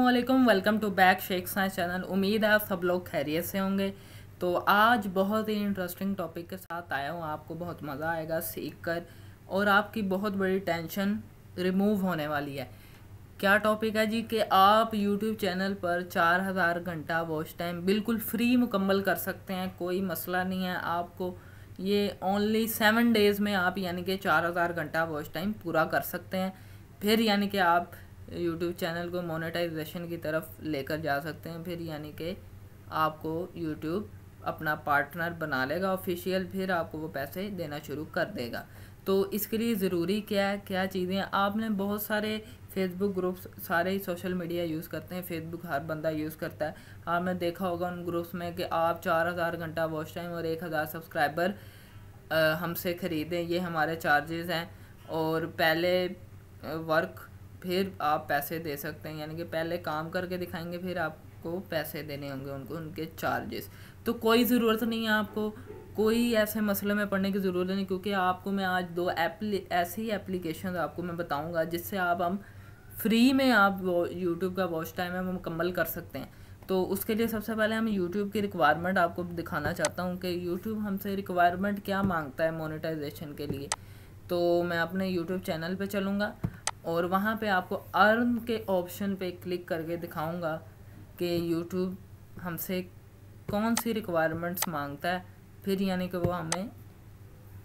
अल्लाम welcome to back Sheikh साइ channel उम्मीद है आप सब लोग खैरियत से होंगे तो आज बहुत ही इंटरेस्टिंग टॉपिक के साथ आया हूँ आपको बहुत मज़ा आएगा सीख कर और आपकी बहुत बड़ी टेंशन रिमूव होने वाली है क्या टॉपिक है जी कि आप यूट्यूब चैनल पर चार हज़ार घंटा वॉच टाइम बिल्कुल फ्री मुकम्मल कर सकते हैं कोई मसला नहीं है आपको ये ओनली सेवन डेज़ में आप यानी कि चार हज़ार घंटा वॉच टाइम पूरा कर सकते हैं फिर यानी कि आप यूट्यूब चैनल को मोनेटाइजेशन की तरफ लेकर जा सकते हैं फिर यानी कि आपको यूट्यूब अपना पार्टनर बना लेगा ऑफिशियल फिर आपको वो पैसे देना शुरू कर देगा तो इसके लिए ज़रूरी क्या है क्या चीज़ें आपने बहुत सारे फेसबुक ग्रुप्स सारे ही सोशल मीडिया यूज़ करते हैं फेसबुक हर बंदा यूज़ करता है आपने देखा होगा उन ग्रुप्स में कि आप चार हज़ार घंटा वॉच टाइम और एक हज़ार सब्सक्राइबर हमसे ख़रीदें ये हमारे चार्जेस हैं और पहले वर्क फिर आप पैसे दे सकते हैं यानी कि पहले काम करके दिखाएंगे फिर आपको पैसे देने होंगे उनको उनके चार्जेस तो कोई ज़रूरत नहीं है आपको कोई ऐसे मसले में पड़ने की ज़रूरत नहीं क्योंकि आपको मैं आज दो एप्ली ऐसी एप्लीकेशन आपको मैं बताऊँगा जिससे आप हम फ्री में आप वो यूट्यूब का वॉच टाइम हम मुकम्मल कर सकते हैं तो उसके लिए सबसे पहले हम यूट्यूब की रिक्वायरमेंट आपको दिखाना चाहता हूँ कि यूट्यूब हमसे रिक्वायरमेंट क्या मांगता है मोनेटाइजेशन के लिए तो मैं अपने यूट्यूब चैनल पे चलूँगा और वहाँ पे आपको अर्न के ऑप्शन पे क्लिक करके दिखाऊंगा कि यूट्यूब हमसे कौन सी रिक्वायरमेंट्स मांगता है फिर यानी कि वो हमें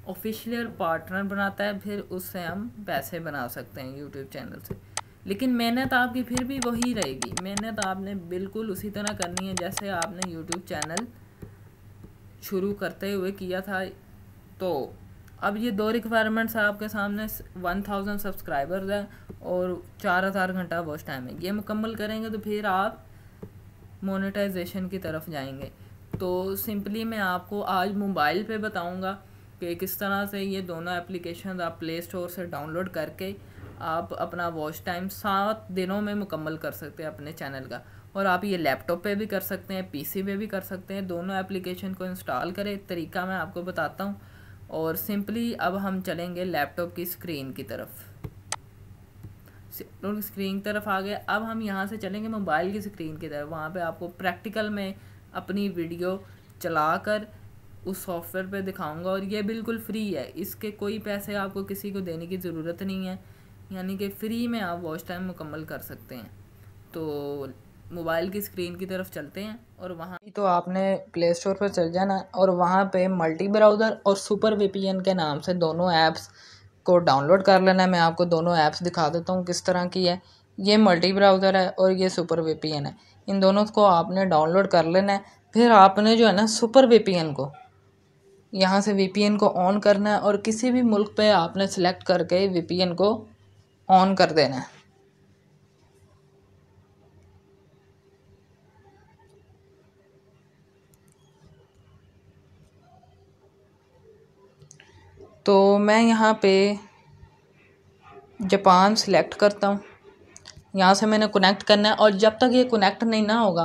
ऑफिशियल पार्टनर बनाता है फिर उससे हम पैसे बना सकते हैं यूट्यूब चैनल से लेकिन मेहनत आपकी फिर भी वही रहेगी मेहनत आपने बिल्कुल उसी तरह करनी है जैसे आपने यूट्यूब चैनल शुरू करते हुए किया था तो अब ये दो रिक्वायरमेंट्स है आपके सामने वन थाउजेंड सब्सक्राइबर्स हैं और चार हज़ार घंटा वॉच टाइम है ये मुकम्मल करेंगे तो फिर आप मोनेटाइजेशन की तरफ जाएंगे तो सिंपली मैं आपको आज मोबाइल पे बताऊंगा कि किस तरह से ये दोनों एप्लीकेशन आप प्ले स्टोर से डाउनलोड करके आप अपना वॉच टाइम सात दिनों में मुकम्मल कर सकते हैं अपने चैनल का और आप ये लैपटॉप पे भी कर सकते हैं पीसी पे भी कर सकते हैं दोनों एप्लीकेशन को इंस्टॉल करें तरीका मैं आपको बताता हूँ और सिंपली अब हम चलेंगे लैपटॉप की स्क्रीन की तरफ स्क्रीन की तरफ आ गए अब हम यहाँ से चलेंगे मोबाइल की स्क्रीन की तरफ वहाँ पे आपको प्रैक्टिकल में अपनी वीडियो चलाकर उस सॉफ्टवेयर पे दिखाऊंगा और ये बिल्कुल फ्री है इसके कोई पैसे आपको किसी को देने की ज़रूरत नहीं है यानी कि फ्री में आप वॉच टाइम मुकम्मल कर सकते हैं तो मोबाइल की स्क्रीन की तरफ चलते हैं और वहाँ तो आपने प्ले स्टोर पर चल जाना और वहाँ पे मल्टी ब्राउज़र और सुपर वी के नाम से दोनों ऐप्स को डाउनलोड कर लेना है मैं आपको दोनों ऐप्स दिखा देता हूँ किस तरह की है ये मल्टी ब्राउज़र है और ये सुपर वीपीएन है इन दोनों को आपने डाउनलोड कर लेना है फिर आपने जो है ना सुपर वीपीएन को यहाँ से वीपीएन को ऑन करना है और किसी भी मुल्क पर आपने सेलेक्ट करके वी को ऑन कर देना है तो मैं यहाँ पे जापान सिलेक्ट करता हूँ यहाँ से मैंने कनेक्ट करना है और जब तक ये कनेक्ट नहीं ना होगा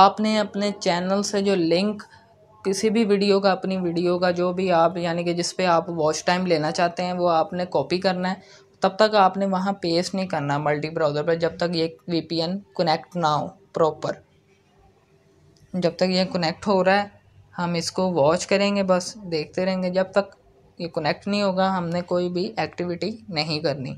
आपने अपने चैनल से जो लिंक किसी भी वीडियो का अपनी वीडियो का जो भी आप यानी कि जिस पे आप वॉच टाइम लेना चाहते हैं वो आपने कॉपी करना है तब तक आपने वहाँ पेस्ट नहीं करना मल्टी ब्राउज़र पर जब तक ये वी कनेक्ट ना हो प्रॉपर जब तक ये कनेक्ट हो रहा है हम इसको वॉच करेंगे बस देखते रहेंगे जब तक ये कनेक्ट नहीं होगा हमने कोई भी एक्टिविटी नहीं करनी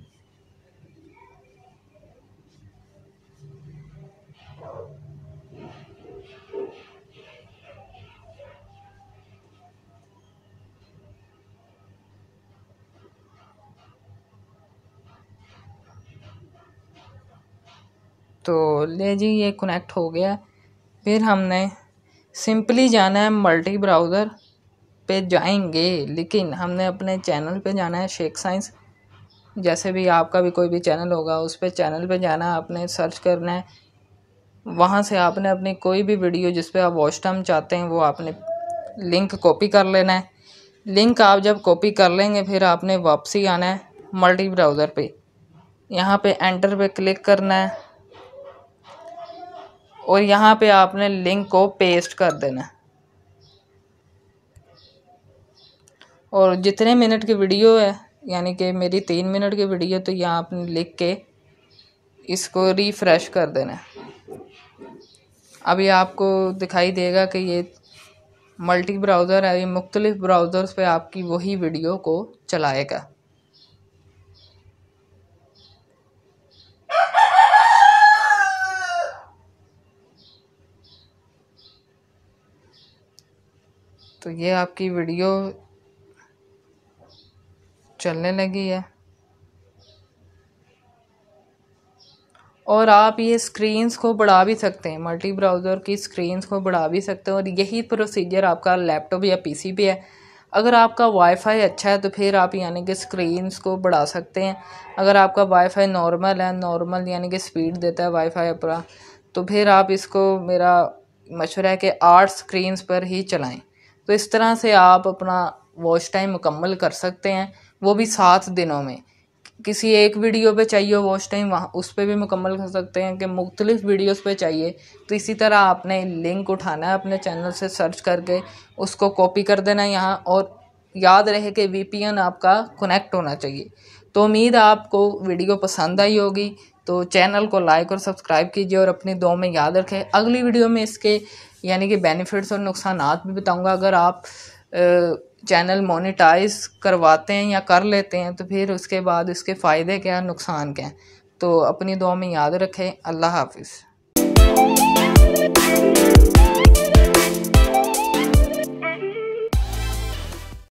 तो ले जी ये कनेक्ट हो गया फिर हमने सिंपली जाना है मल्टी ब्राउज़र पे जाएंगे लेकिन हमने अपने चैनल पे जाना है शेख साइंस जैसे भी आपका भी कोई भी चैनल होगा उस पर चैनल पे जाना है आपने सर्च करना है वहाँ से आपने अपनी कोई भी वीडियो जिस पे आप वॉच टाइम चाहते हैं वो आपने लिंक कॉपी कर लेना है लिंक आप जब कॉपी कर लेंगे फिर आपने वापसी आना है मल्टी ब्राउज़र पे यहाँ पे एंटर पे क्लिक करना है और यहाँ पे आपने लिंक को पेस्ट कर देना है और जितने मिनट की वीडियो है यानी कि मेरी तीन मिनट की वीडियो तो यहाँ आपने लिख के इसको रिफ्रेश कर देना है अभी आपको दिखाई देगा कि ये मल्टी ब्राउज़र है ये मुख्तलिफ़ ब्राउज़र्स पे आपकी वही वीडियो को चलाएगा तो ये आपकी वीडियो चलने लगी है और आप ये स्क्रीन्स को बढ़ा भी सकते हैं मल्टी ब्राउज़र की स्क्रीन्स को बढ़ा भी सकते हैं और यही प्रोसीजर आपका लैपटॉप या पीसी पे है अगर आपका वाईफाई अच्छा है तो फिर आप यानी कि स्क्रीन्स को बढ़ा सकते हैं अगर आपका वाईफाई नॉर्मल है नॉर्मल यानी कि स्पीड देता है वाईफाई अपना तो फिर आप इसको मेरा मशवरा है कि आठ स्क्रीन्स पर ही चलाएँ तो इस तरह से आप अपना वॉच टाइम मुकम्मल कर सकते हैं वो भी सात दिनों में किसी एक वीडियो पे चाहिए वॉच टाइम वहाँ उस पर भी मुकम्मल कर सकते हैं कि मुख्तलिफ वीडियोस पे चाहिए तो इसी तरह आपने लिंक उठाना है अपने चैनल से सर्च करके उसको कॉपी कर देना यहाँ और याद रहे कि एन आपका कनेक्ट होना चाहिए तो उम्मीद आपको वीडियो पसंद आई होगी तो चैनल को लाइक और सब्सक्राइब कीजिए और अपनी दो में याद रखें अगली वीडियो में इसके यानी कि बेनिफिट्स और नुकसान भी बताऊँगा अगर आप आ, चैनल मोनेटाइज करवाते हैं या कर लेते हैं तो फिर उसके बाद उसके फ़ायदे क्या नुकसान क्या तो अपनी दुआ में याद रखें अल्लाह हाफिज़